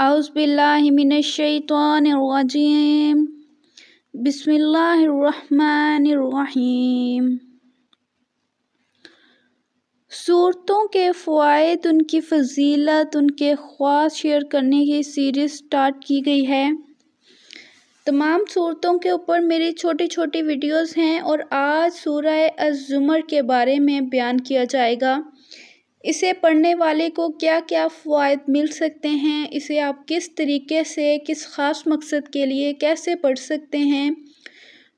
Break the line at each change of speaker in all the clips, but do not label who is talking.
आउज़बिल्लिमिनशैतवानरजीम बिस्मिल्लाहमानीम सूरतों के फ़वाद उनकी फजीलत उनके ख्वास शेयर करने की सीरीज़ स्टार्ट की गई है तमाम सूरतों के ऊपर मेरी छोटी छोटी वीडियोस हैं और आज सूर्य अज़ुमर के बारे में बयान किया जाएगा इसे पढ़ने वाले को क्या क्या फ़वाद मिल सकते हैं इसे आप किस तरीके से किस ख़ास मकसद के लिए कैसे पढ़ सकते हैं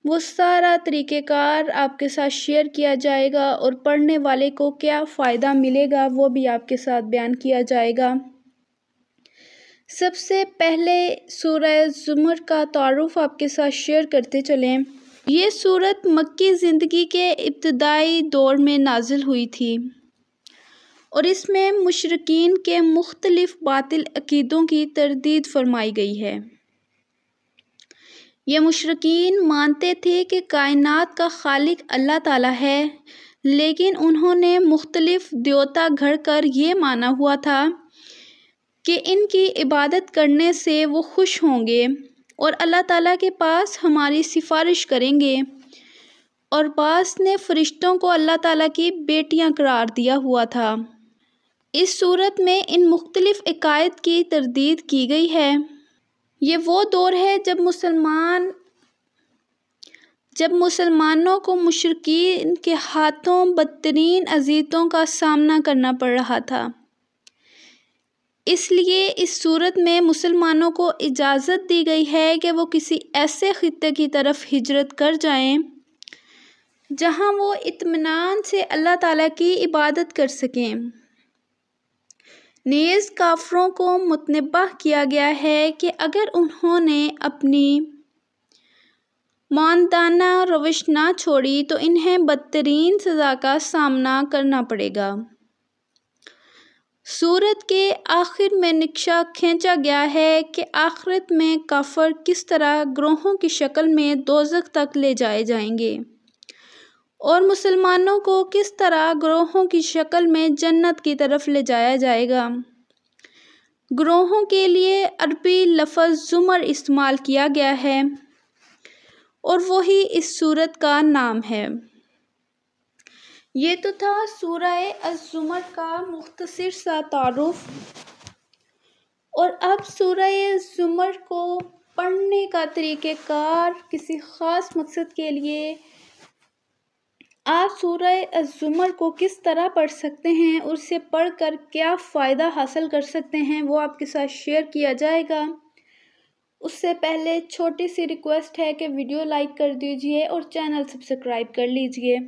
वो सारा तरीक़ेकार आपके साथ शेयर किया जाएगा और पढ़ने वाले को क्या फ़ायदा मिलेगा वो भी आपके साथ बयान किया जाएगा सबसे पहले सूरह ज़ुमर का तारफ़ आपके साथ शेयर करते चलें ये सूरत मक्की ज़िंदगी के इब्तदाई दौर में नाजिल हुई थी और इसमें मशरकिन के मुख्तलिफ़ बातिल अक़ीदों की तरदीद फरमाई गई है ये मशरकिन मानते थे कि कायनात का खालिक अल्लाह ताला है लेकिन उन्होंने मुख्तलिफ़ देवता घड़ कर ये माना हुआ था कि इनकी इबादत करने से वो खुश होंगे और अल्लाह ताला के पास हमारी सिफारिश करेंगे और पास ने फरिश्तों को अल्लाह ताला की बेटियां करार दिया हुआ था इस सूरत में इन मुख्तलिफ़ अकायद की तरदीद की गई है ये वो दौर है जब मुसलमान जब मुसलमानों को मुशरकिन के हाथों बदतरीन अजीतों का सामना करना पड़ रहा था इसलिए इस सूरत में मुसलमानों को इजाज़त दी गई है कि वो किसी ऐसे ख़त्े की तरफ हिजरत कर जाएं जहां वो इत्मीनान से अल्लाह ताला की इबादत कर सकें नेज़ काफ़रों को मुतनबा किया गया है कि अगर उन्होंने अपनी मानदाना रविश ना छोड़ी तो इन्हें बदतरीन सज़ा का सामना करना पड़ेगा सूरत के आखिर में नक्शा खींचा गया है कि आखिरत में काफर किस तरह ग्रोहों की शक्ल में दोजक तक ले जाए जाएंगे और मुसलमानों को किस तरह ग्रोहों की शक्ल में जन्नत की तरफ ले जाया जाएगा ग्रोहों के लिए अरबी लफज ज़ुमर इस्तेमाल किया गया है और वही इस सूरत का नाम है ये तो था सूरह अज़ुमर का मुख्तर सा तारफ़ और अब सूर्य ज़ुमर को पढ़ने का तरीक़ार किसी ख़ास मकसद के लिए आप सूर्य ज़ुमर को किस तरह पढ़ सकते हैं और उसे पढ़ कर क्या फ़ायदा हासिल कर सकते हैं वो आपके साथ शेयर किया जाएगा उससे पहले छोटी सी रिक्वेस्ट है कि वीडियो लाइक कर दीजिए और चैनल सब्सक्राइब कर लीजिए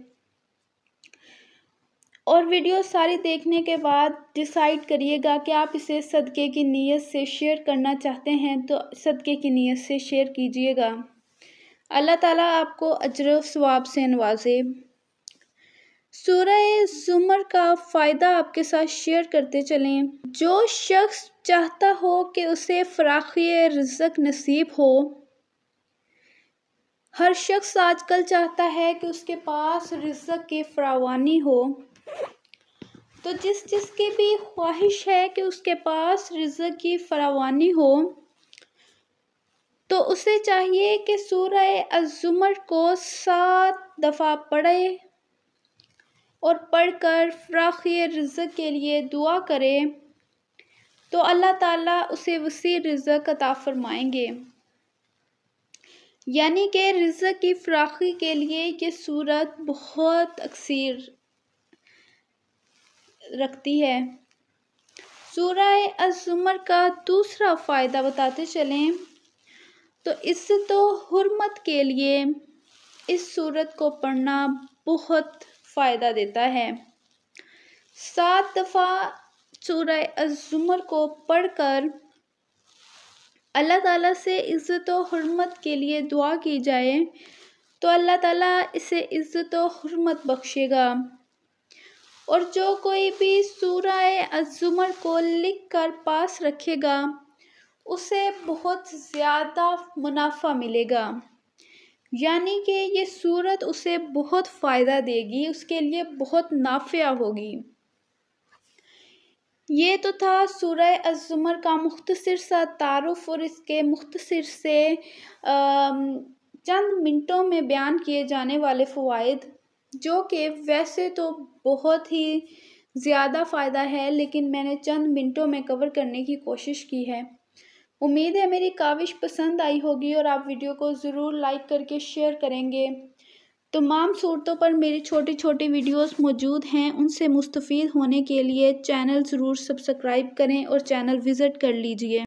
और वीडियो सारी देखने के बाद डिसाइड करिएगा कि आप इसे सदक़े की नीयत से शेयर करना चाहते हैं तो सदक़े की नीयत से शेयर कीजिएगा अल्लाह ताला आपको अजर स्वाब से नवाजे सूर्य ज़ुमर का फ़ायदा आपके साथ शेयर करते चलें जो शख्स चाहता हो कि उसे फराखी रिजक नसीब हो हर शख्स आजकल चाहता है कि उसके पास रिजक की फ्रावानी हो तो जिस जिस की भी ख्वाहिश है कि उसके पास रिजक की फ्रावानी हो तो उसे चाहिए कि सूर्य अजुमर को सात दफ़ा पढ़े और पढ़ कर फ़राख रिज़्क के लिए दुआ करें तो अल्लाह ताला उसे वसी रिज़्क अता फ़रमाएँगे यानी कि रिज़्क की फ़राखी के लिए ये सूरत बहुत अक्सर रखती है सूरह अजुमर का दूसरा फ़ायदा बताते चलें तो इससे तो हरमत के लिए इस सूरत को पढ़ना बहुत फ़ायदा देता है सात दफ़ा चूरा अजुमर को पढ़कर अल्लाह ताला से इज़्ज़त हरमत के लिए दुआ की जाए तो अल्लाह ताला इसे इज़्ज़त हरमत बख्शेगा और जो कोई भी सूर्य अजुमर को लिख कर पास रखेगा उसे बहुत ज़्यादा मुनाफा मिलेगा यानी कि ये सूरत उसे बहुत फ़ायदा देगी उसके लिए बहुत नाफिया होगी ये तो था सूरह अज़ुमर का मुख्तसर सा तारफ़ और इसके मुख्तसर से चंद मिनटों में बयान किए जाने वाले फ़वाद जो कि वैसे तो बहुत ही ज़्यादा फ़ायदा है लेकिन मैंने चंद मिनटों में कवर करने की कोशिश की है उम्मीद है मेरी काविश पसंद आई होगी और आप वीडियो को ज़रूर लाइक करके शेयर करेंगे तमाम सूरतों पर मेरी छोटी छोटी वीडियोस मौजूद हैं उनसे मुस्तफ़ होने के लिए चैनल ज़रूर सब्सक्राइब करें और चैनल विज़िट कर लीजिए